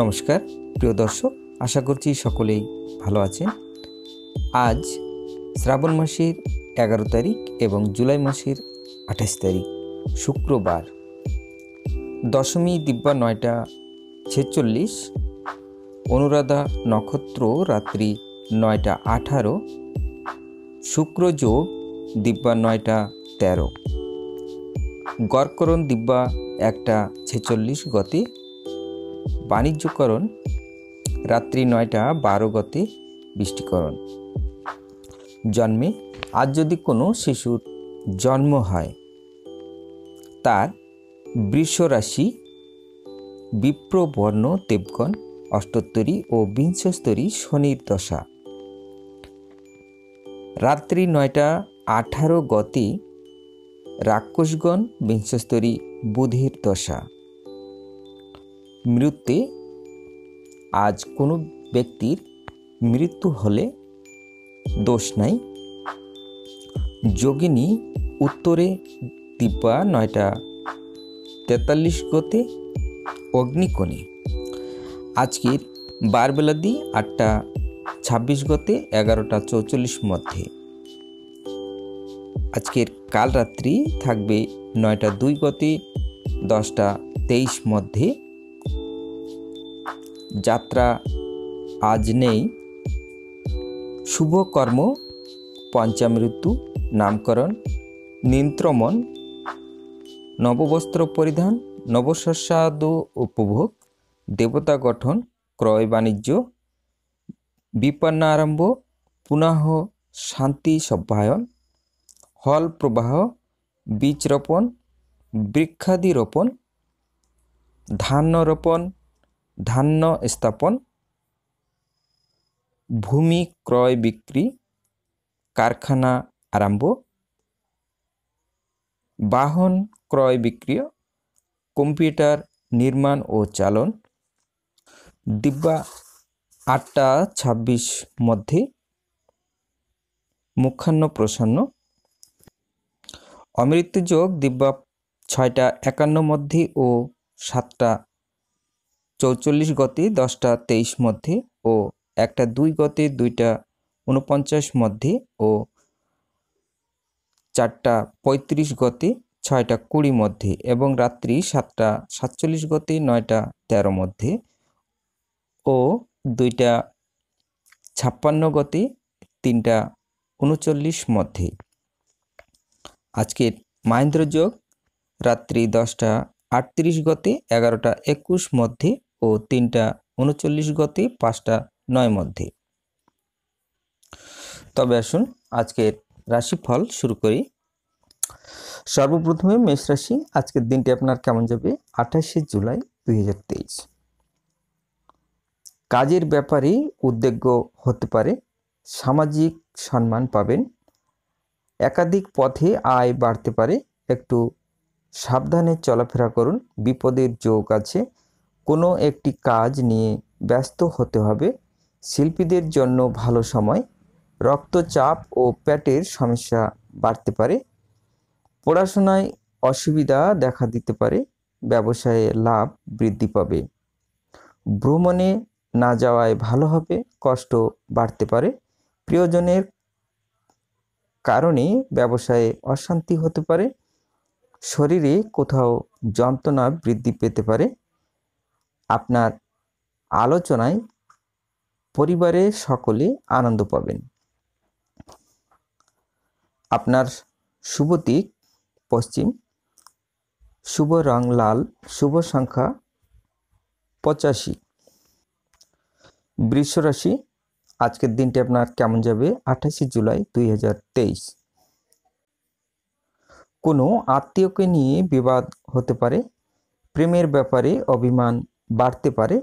নমস্কার প্রিয় দর্শক আশা করছি সকলেই ভালো আছেন আজ শ্রাবণ মাসের এগারো তারিখ এবং জুলাই মাসের আঠাশ তারিখ শুক্রবার দশমী দিব্যা নয়টা ছেচল্লিশ অনুরাধা নক্ষত্র রাত্রি নয়টা আঠারো শুক্রযোগ দিব্যা নয়টা তেরো গড়করণ দিব্যা একটা ছেচল্লিশ গতি বাণিজ্যকরণ রাত্রি নয়টা বারো গতে বৃষ্টিকরণ জন্মে আজ যদি কোনো শিশুর জন্ম হয় তার বৃষরাশি বিপ্রবর্ণ দেবগণ অষ্টোত্তরী ও বিংশস্তরী শনির দশা রাত্রি নয়টা আঠারো গতি রাক্ষসগণ বিংশস্তরী বুধের দশা মৃত্যুতে আজ কোনো ব্যক্তির মৃত্যু হলে দোষ নাই যোগিনী উত্তরে দীপা নয়টা তেতাল্লিশ গতে অগ্নিকোণে আজকের দি আটটা ছাব্বিশ গতে এগারোটা চৌচল্লিশ মধ্যে আজকের কাল রাত্রি থাকবে নয়টা দুই গতে দশটা তেইশ মধ্যে যাত্রা আজ নেই শুভকর্ম পঞ্চামৃত্যু নামকরণ নিন্ত্রমন নববস্ত্র পরিধান নবশস্যাদ উপভোগ দেবতা গঠন ক্রয় বাণিজ্য বিপন্নারম্ভ পুনঃ শান্তি সভ্যায়ন হল প্রবাহ বীজ রোপণ বৃক্ষাদি রোপণ ধান রোপণ ধান্য স্থাপন ভূমি ক্রয় বিক্রি কারখানা আরম্ভ বাহন ক্রয় বিক্রিয় কম্পিউটার নির্মাণ ও চালন ডিব্বা আটটা ছাব্বিশ মধ্যে মুখান্ন প্রসন্ন অমৃত্যুযোগ দিব্যা ছয়টা একান্ন মধ্যে ও সাতটা চৌচল্লিশ গতি দশটা তেইশ মধ্যে ও একটা দুই গতি দুইটা উনপঞ্চাশ মধ্যে ও চারটা পঁয়ত্রিশ গতি ছয়টা কুড়ি মধ্যে এবং রাত্রি সাতটা সাতচল্লিশ গতি নয়টা তেরো মধ্যে ও দুইটা ছাপ্পান্ন গতি তিনটা উনচল্লিশ মধ্যে আজকের মাহেন্দ্র যোগ রাত্রি দশটা আটত্রিশ গতি এগারোটা একুশ মধ্যে ও তিনটা উনচল্লিশ গতি পাঁচটা নয় মধ্যে তবে আসুন আজকের রাশিফল শুরু করি সর্বপ্রথমে মেষ রাশি আজকের দিনটি আপনার কেমন যাবে আঠাশে জুলাই দুই কাজের ব্যাপারে উদ্বেগ হতে পারে সামাজিক সম্মান পাবেন একাধিক পথে আয় বাড়তে পারে একটু সাবধানে চলাফেরা করুন বিপদের যোগ আছে কোনো একটি কাজ নিয়ে ব্যস্ত হতে হবে শিল্পীদের জন্য ভালো সময় রক্তচাপ ও পেটের সমস্যা বাড়তে পারে পড়াশোনায় অসুবিধা দেখা দিতে পারে ব্যবসায়ে লাভ বৃদ্ধি পাবে ভ্রমণে না যাওয়ায় ভালো হবে কষ্ট বাড়তে পারে প্রিয়জনের কারণে ব্যবসায়ে অশান্তি হতে পারে শরীরে কোথাও যন্ত্রণা বৃদ্ধি পেতে পারে আপনার আলোচনায় পরিবারে সকলে আনন্দ পাবেন আপনার শুভ দিক পশ্চিম শুভ রং লাল শুভ সংখ্যা পঁচাশি বৃষরাশি আজকের দিনটি আপনার কেমন যাবে আঠাশে জুলাই দুই কোনো আত্মীয়কে নিয়ে বিবাদ হতে পারে প্রেমের ব্যাপারে অভিমান বাড়তে পারে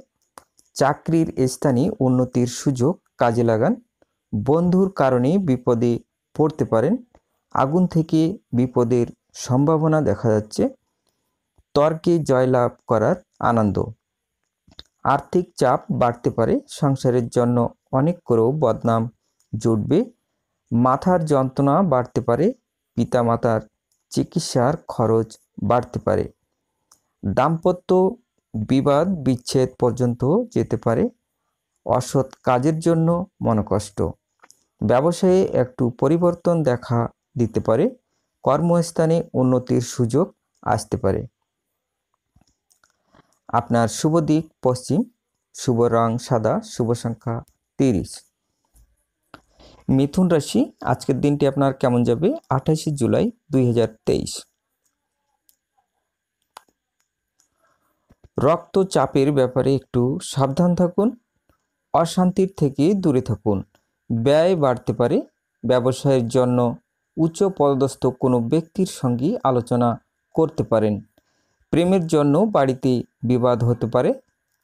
চাকরির স্থানে উন্নতির সুযোগ কাজে লাগান বন্ধুর কারণে বিপদে পড়তে পারেন আগুন থেকে বিপদের সম্ভাবনা দেখা যাচ্ছে তর্কে জয়লাভ করার আনন্দ আর্থিক চাপ বাড়তে পারে সংসারের জন্য অনেক করেও বদনাম জুটবে মাথার যন্ত্রণা বাড়তে পারে পিতামাতার চিকিৎসার খরচ বাড়তে পারে দাম্পত্য বিবাদ বিচ্ছেদ পর্যন্ত যেতে পারে অসৎ কাজের জন্য মনকষ্ট ব্যবসায়ে একটু পরিবর্তন দেখা দিতে পারে কর্মস্থানে উন্নতির সুযোগ আসতে পারে আপনার শুভ দিক পশ্চিম শুভ রং সাদা শুভ সংখ্যা তিরিশ মিথুন রাশি আজকের দিনটি আপনার কেমন যাবে আঠাশে জুলাই দুই রক্তচাপের ব্যাপারে একটু সাবধান থাকুন অশান্তির থেকে দূরে থাকুন ব্যয় বাড়তে পারে ব্যবসায়ের জন্য উচ্চ পদস্থ কোনো ব্যক্তির সঙ্গে আলোচনা করতে পারেন প্রেমের জন্য বাড়িতে বিবাদ হতে পারে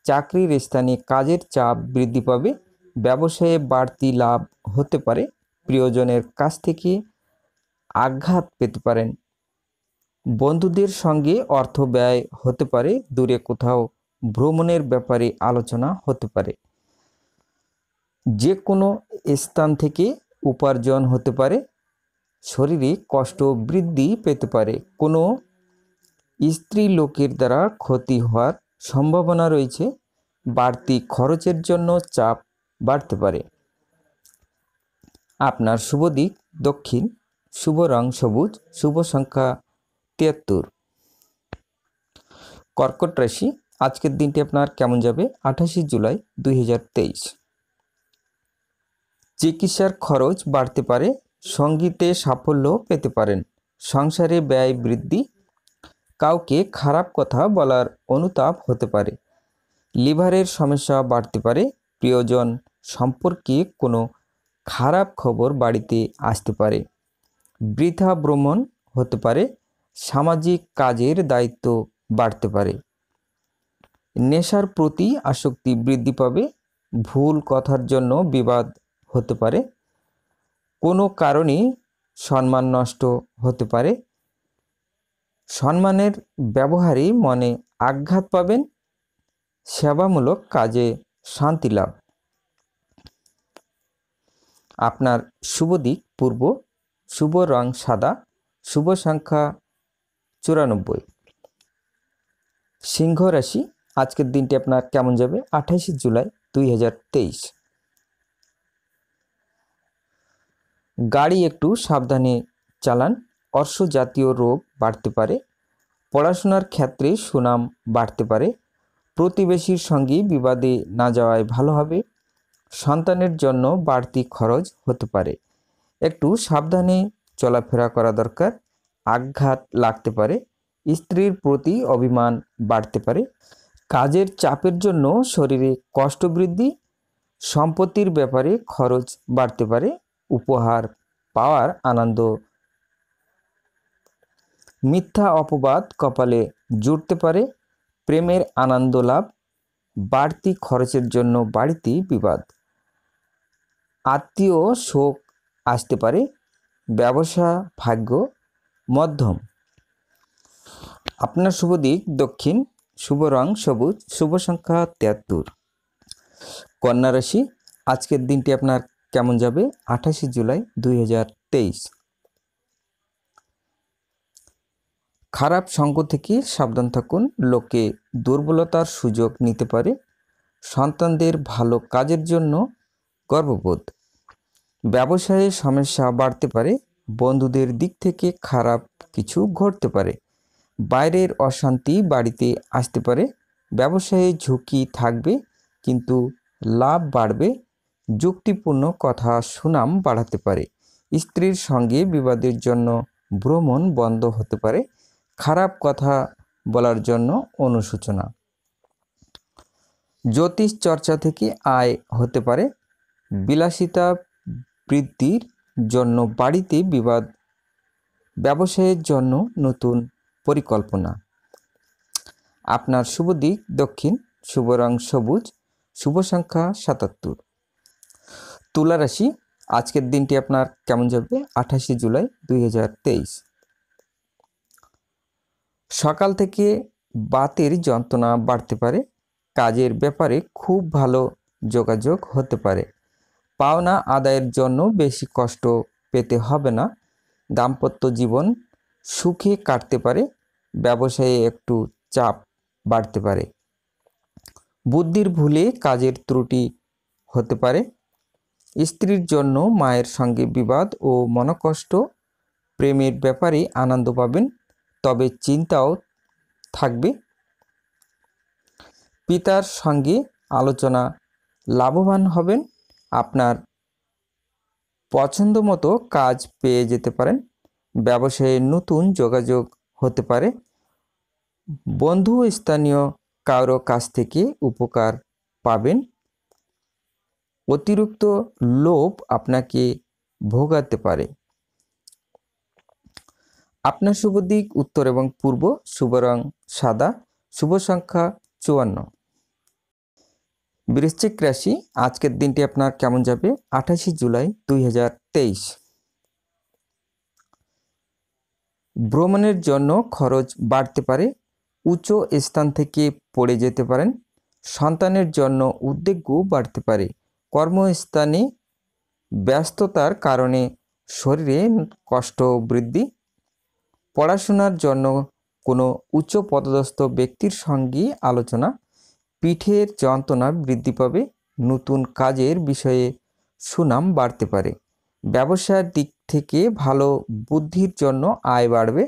চাকরির স্থানে কাজের চাপ বৃদ্ধি পাবে ব্যবসায়ে বাড়তি লাভ হতে পারে প্রিয়জনের কাছ থেকে আঘাত পেতে পারেন বন্ধুদের সঙ্গে অর্থ ব্যয় হতে পারে দূরে কোথাও ভ্রমণের ব্যাপারে আলোচনা হতে পারে যে কোনো স্থান থেকে উপার্জন হতে পারে শরীরে কষ্ট বৃদ্ধি পেতে পারে কোনো স্ত্রী লোকের দ্বারা ক্ষতি হওয়ার সম্ভাবনা রয়েছে বাড়তি খরচের জন্য চাপ বাড়তে পারে আপনার শুভ দিক দক্ষিণ শুভ রং সবুজ শুভ সংখ্যা তিয়াত্তর কর্কট রাশি আজকের দিনটি আপনার কেমন যাবে আঠাশে জুলাই দুই চিকিৎসার খরচ বাড়তে পারে সঙ্গীতে সাফল্য পেতে পারেন সংসারে ব্যয় বৃদ্ধি কাউকে খারাপ কথা বলার অনুতাপ হতে পারে লিভারের সমস্যা বাড়তে পারে প্রিয়জন সম্পর্কে কোনো খারাপ খবর বাড়িতে আসতে পারে বৃথা ভ্রমণ হতে পারে সামাজিক কাজের দায়িত্ব বাড়তে পারে নেশার প্রতি আসক্তি বৃদ্ধি পাবে ভুল কথার জন্য বিবাদ হতে পারে কোনো কারণে সম্মান নষ্ট হতে পারে সম্মানের ব্যবহারে মনে আঘাত পাবেন সেবামূলক কাজে শান্তি লাভ আপনার শুভ দিক পূর্ব শুভ রং সাদা শুভ সংখ্যা চুরানব্বই সিংহ রাশি আজকের দিনটি আপনার কেমন যাবে আঠাইশে জুলাই দুই গাড়ি একটু সাবধানে চালান অর্শ জাতীয় রোগ বাড়তে পারে পড়াশোনার ক্ষেত্রে সুনাম বাড়তে পারে প্রতিবেশীর সঙ্গে বিবাদে না যাওয়ায় ভালো হবে সন্তানের জন্য বাড়তি খরচ হতে পারে একটু সাবধানে চলাফেরা করা দরকার আঘাত লাগতে পারে স্ত্রীর প্রতি অভিমান বাড়তে পারে কাজের চাপের জন্য শরীরে কষ্ট বৃদ্ধি সম্পত্তির ব্যাপারে খরচ বাড়তে পারে উপহার পাওয়ার আনন্দ মিথ্যা অপবাদ কপালে জুড়তে পারে প্রেমের আনন্দ লাভ বাড়তি খরচের জন্য বাড়তি বিবাদ আত্মীয় শোক আসতে পারে ব্যবসা ভাগ্য মধ্যম আপনার শুভ দিক দক্ষিণ শুভ রং সবুজ শুভ সংখ্যা তিয়াত্তর কন্যা রাশি আজকের দিনটি আপনার কেমন যাবে আঠাশে জুলাই দুই খারাপ সঙ্গ থেকে সাবধান থাকুন লোকে দুর্বলতার সুযোগ নিতে পারে সন্তানদের ভালো কাজের জন্য গর্ববোধ ব্যবসায়ে সমস্যা বাড়তে পারে বন্ধুদের দিক থেকে খারাপ কিছু ঘটতে পারে বাইরের অশান্তি বাড়িতে আসতে পারে ব্যবসায়ে ঝুঁকি থাকবে কিন্তু লাভ বাড়বে যুক্তিপূর্ণ কথা সুনাম বাড়াতে পারে স্ত্রীর সঙ্গে বিবাদের জন্য ভ্রমণ বন্ধ হতে পারে খারাপ কথা বলার জন্য অনুসূচনা জ্যোতিষ চর্চা থেকে আয় হতে পারে বিলাসিতা বৃদ্ধির জন্য বাড়িতে বিবাদ ব্যবসায়ের জন্য নতুন পরিকল্পনা আপনার শুভ দিক দক্ষিণ শুভ রং সবুজ শুভ সংখ্যা সাতাত্তর তুলা রাশি আজকের দিনটি আপনার কেমন যাবে আঠাশে জুলাই দুই সকাল থেকে বাতের যন্ত্রণা বাড়তে পারে কাজের ব্যাপারে খুব ভালো যোগাযোগ হতে পারে পাওনা আদায়ের জন্য বেশি কষ্ট পেতে হবে না দাম্পত্য জীবন সুখে কাটতে পারে ব্যবসায়ে একটু চাপ বাড়তে পারে বুদ্ধির ভুলে কাজের ত্রুটি হতে পারে স্ত্রীর জন্য মায়ের সঙ্গে বিবাদ ও মনকষ্ট প্রেমের ব্যাপারে আনন্দ পাবেন তবে চিন্তাও থাকবে পিতার সঙ্গে আলোচনা লাভবান হবেন আপনার পছন্দ মতো কাজ পেয়ে যেতে পারেন ব্যবসায়ে নতুন যোগাযোগ হতে পারে বন্ধু স্থানীয় কারো কাছ থেকে উপকার পাবেন অতিরিক্ত লোভ আপনাকে ভোগাতে পারে আপনার শুভ দিক উত্তর এবং পূর্ব শুভ রং সাদা শুভ সংখ্যা চুয়ান্ন বৃশ্চিক রাশি আজকের দিনটি আপনার কেমন যাবে আঠাশে জুলাই দুই ভ্রমণের জন্য খরচ বাড়তে পারে উচ্চ স্থান থেকে পড়ে যেতে পারেন সন্তানের জন্য উদ্বেগও বাড়তে পারে কর্মস্থানে ব্যস্ততার কারণে শরীরে কষ্ট বৃদ্ধি পড়াশোনার জন্য কোনো উচ্চ পদস্থ ব্যক্তির সঙ্গে আলোচনা পিঠের যন্ত্রণা বৃদ্ধি পাবে নতুন কাজের বিষয়ে সুনাম বাড়তে পারে ব্যবসার দিক থেকে ভালো বুদ্ধির জন্য আয় বাড়বে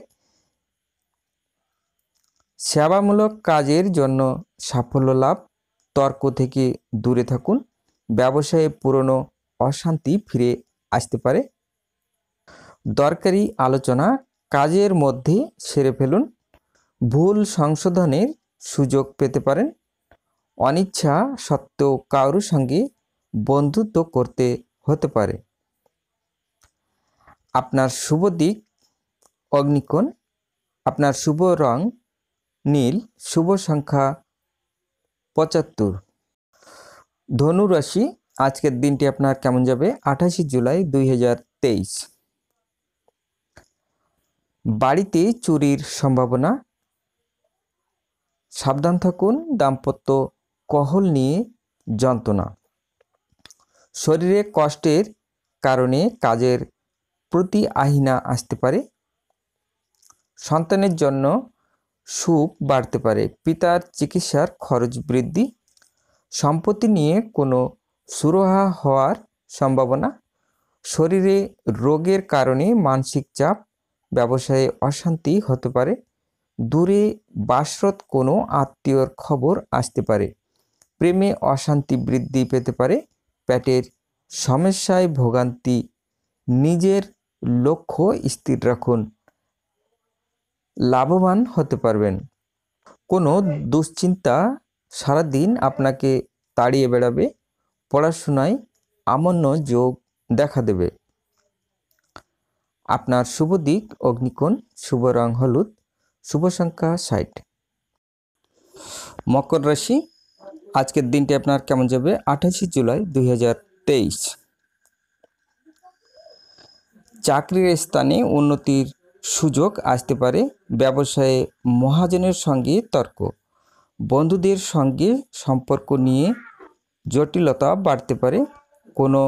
সেবামূলক কাজের জন্য সাফল্য লাভ তর্ক থেকে দূরে থাকুন ব্যবসায়ে পুরনো অশান্তি ফিরে আসতে পারে দরকারি আলোচনা কাজের মধ্যে সেরে ফেলুন ভুল সংশোধনের সুযোগ পেতে পারেন অনিচ্ছা সত্ত্বেও কারোর সঙ্গে বন্ধুত্ব করতে হতে পারে আপনার শুভ দিক অগ্নিকোণ আপনার শুভ রং নীল শুভ সংখ্যা পঁচাত্তর ধনুরাশি আজকের দিনটি আপনার কেমন যাবে আঠাশে জুলাই দুই বাড়িতে চুরির সম্ভাবনা সাবধান থাকুন দাম্পত্য কহল নিয়ে যন্ত্রণা শরীরে কষ্টের কারণে কাজের প্রতি আহিনা আসতে পারে সন্তানের জন্য সুখ বাড়তে পারে পিতার চিকিৎসার খরচ বৃদ্ধি সম্পত্তি নিয়ে কোনো সুরহা হওয়ার সম্ভাবনা শরীরে রোগের কারণে মানসিক চাপ ব্যবসায়ে অশান্তি হতে পারে দূরে বাসরত কোনো আত্মীয়র খবর আসতে পারে প্রেমে অশান্তি বৃদ্ধি পেতে পারে প্যাটের সমস্যায় ভোগান্তি নিজের লক্ষ্য স্থির রাখুন লাভবান হতে পারবেন কোনো দুশ্চিন্তা সারাদিন আপনাকে তাড়িয়ে বেড়াবে পড়াশোনায় আমন্য যোগ দেখা দেবে আপনার শুভ দিক অগ্নিকোণ শুভ রং হলুদ শুভ সংখ্যা ষাট মকর রাশি আজকের দিনটি আপনার কেমন যাবে আঠাশে জুলাই দুই চাকরির স্থানে উন্নতির সুযোগ আসতে পারে ব্যবসায়ে মহাজনের সঙ্গে তর্ক বন্ধুদের সঙ্গে সম্পর্ক নিয়ে জটিলতা বাড়তে পারে কোনো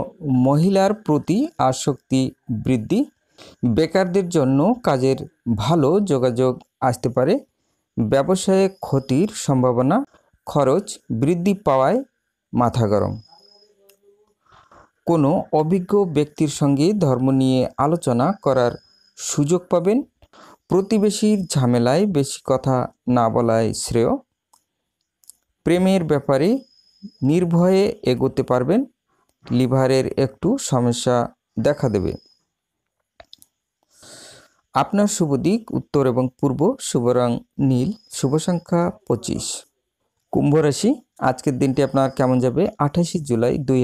মহিলার প্রতি আসক্তি বৃদ্ধি বেকারদের জন্য কাজের ভালো যোগাযোগ আসতে পারে ব্যবসায়ে ক্ষতির সম্ভাবনা খরচ বৃদ্ধি পাওয়ায় মাথা গরম কোনো অভিজ্ঞ ব্যক্তির সঙ্গে ধর্ম নিয়ে আলোচনা করার সুযোগ পাবেন প্রতিবেশীর ঝামেলায় বেশি কথা না বলায় শ্রেয় প্রেমের ব্যাপারে নির্ভয়ে এগোতে পারবেন লিভারের একটু সমস্যা দেখা দেবে আপনার শুভ দিক উত্তর এবং পূর্ব শুভরং নীল শুভ সংখ্যা পঁচিশ কুম্ভ রাশি আজকের দিনটি আপনার কেমন যাবে আঠাশে জুলাই দুই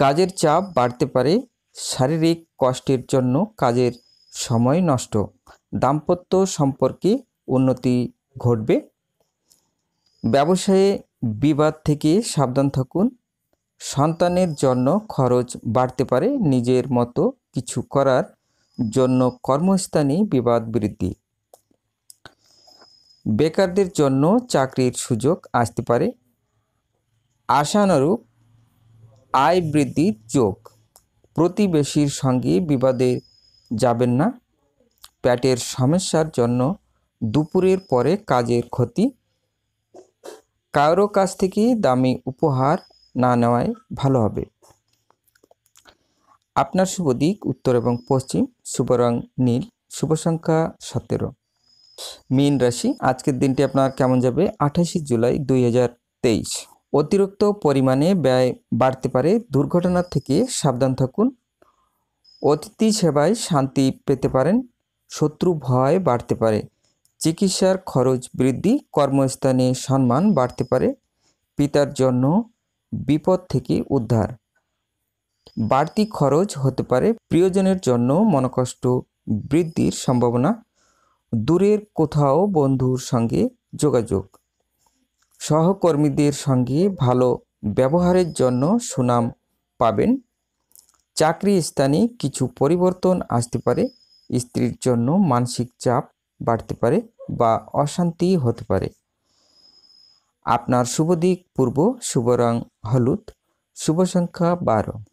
কাজের চাপ বাড়তে পারে শারীরিক কষ্টের জন্য কাজের সময় নষ্ট দাম্পত্য সম্পর্কে উন্নতি ঘটবে ব্যবসায়ে বিবাদ থেকে সাবধান থাকুন সন্তানের জন্য খরচ বাড়তে পারে নিজের মতো কিছু করার জন্য কর্মস্থানে বিবাদ বৃদ্ধি বেকারদের জন্য চাকরির সুযোগ আসতে পারে আশানুরূপ আয় বৃদ্ধির যোগ প্রতিবেশীর সঙ্গে বিবাদে যাবেন না প্যাটের সমস্যার জন্য দুপুরের পরে কাজের ক্ষতি কারো কাছ থেকে দামি উপহার না নেওয়ায় ভালো হবে আপনার শুভ দিক উত্তর এবং পশ্চিম শুভ রং নীল শুভ সংখ্যা সতেরো মীন রাশি আজকের দিনটি আপনার কেমন যাবে আঠাশে জুলাই দুই অতিরিক্ত পরিমাণে ব্যয় বাড়তে পারে দুর্ঘটনা থেকে সাবধান থাকুন অতিথি সেবায় শান্তি পেতে পারেন শত্রু ভয় বাড়তে পারে চিকিৎসার খরচ বৃদ্ধি কর্মস্থানে সম্মান বাড়তে পারে পিতার জন্য বিপদ থেকে উদ্ধার বাড়তি খরচ হতে পারে প্রিয়জনের জন্য মনকষ্ট বৃদ্ধির সম্ভাবনা দূরের কোথাও বন্ধুর সঙ্গে যোগাযোগ সহকর্মীদের সঙ্গে ভালো ব্যবহারের জন্য সুনাম পাবেন চাকরি স্থানে কিছু পরিবর্তন আসতে পারে স্ত্রীর জন্য মানসিক চাপ বাড়তে পারে বা অশান্তি হতে পারে আপনার শুভ দিক পূর্ব শুভ রং হলুদ শুভ সংখ্যা বারো